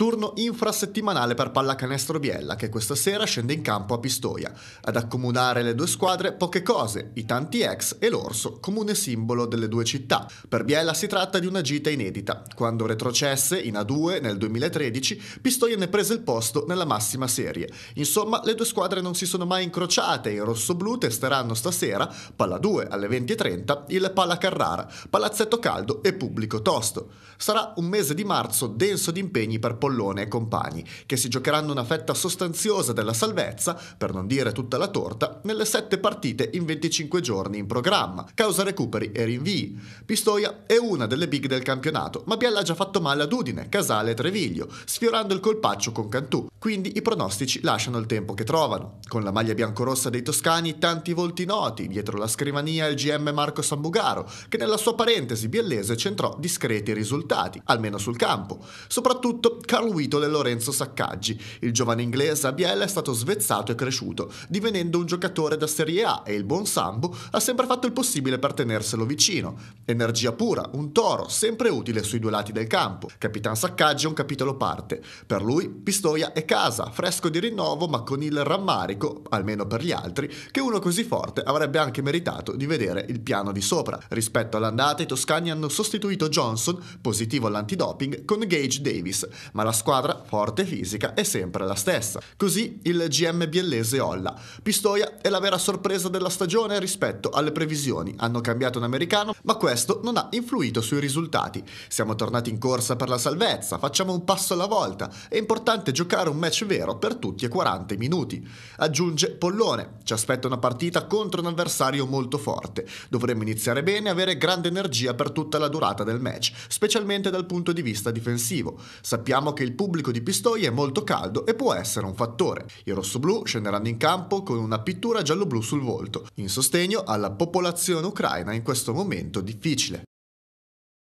Turno infrasettimanale per pallacanestro Biella che questa sera scende in campo a Pistoia. Ad accomodare le due squadre poche cose, i tanti ex e l'orso, comune simbolo delle due città. Per Biella si tratta di una gita inedita. Quando retrocesse in A2 nel 2013, Pistoia ne prese il posto nella massima serie. Insomma, le due squadre non si sono mai incrociate e rosso-blu testeranno stasera, palla 2 alle 20.30, il Palla Carrara, palazzetto caldo e pubblico tosto. Sarà un mese di marzo denso di impegni per Polonia Bollone e compagni, che si giocheranno una fetta sostanziosa della salvezza, per non dire tutta la torta, nelle sette partite in 25 giorni in programma, causa recuperi e rinvii. Pistoia è una delle big del campionato, ma Biella ha già fatto male ad Udine, Casale e Treviglio, sfiorando il colpaccio con Cantù. Quindi i pronostici lasciano il tempo che trovano. Con la maglia biancorossa dei toscani tanti volti noti, dietro la scrivania il GM Marco Sambugaro, che nella sua parentesi biellese centrò discreti risultati, almeno sul campo. Soprattutto Carlo Carl Vito e Lorenzo Saccaggi. Il giovane inglese a Biella è stato svezzato e cresciuto, divenendo un giocatore da Serie A e il buon Sambo ha sempre fatto il possibile per tenerselo vicino. Energia pura, un toro, sempre utile sui due lati del campo. Capitan Saccaggi è un capitolo parte. Per lui Pistoia è casa, fresco di rinnovo ma con il rammarico, almeno per gli altri, che uno così forte avrebbe anche meritato di vedere il piano di sopra. Rispetto all'andata i toscani hanno sostituito Johnson, positivo all'antidoping, con Gage Davis, ma la la squadra, forte fisica, è sempre la stessa. Così il GM biellese olla. Pistoia è la vera sorpresa della stagione rispetto alle previsioni. Hanno cambiato un americano, ma questo non ha influito sui risultati. Siamo tornati in corsa per la salvezza, facciamo un passo alla volta. È importante giocare un match vero per tutti e 40 minuti. Aggiunge Pollone, ci aspetta una partita contro un avversario molto forte. Dovremmo iniziare bene e avere grande energia per tutta la durata del match, specialmente dal punto di vista difensivo. Sappiamo che che il pubblico di Pistoia è molto caldo e può essere un fattore. I rossoblù scenderanno in campo con una pittura giallo-blu sul volto, in sostegno alla popolazione ucraina in questo momento difficile.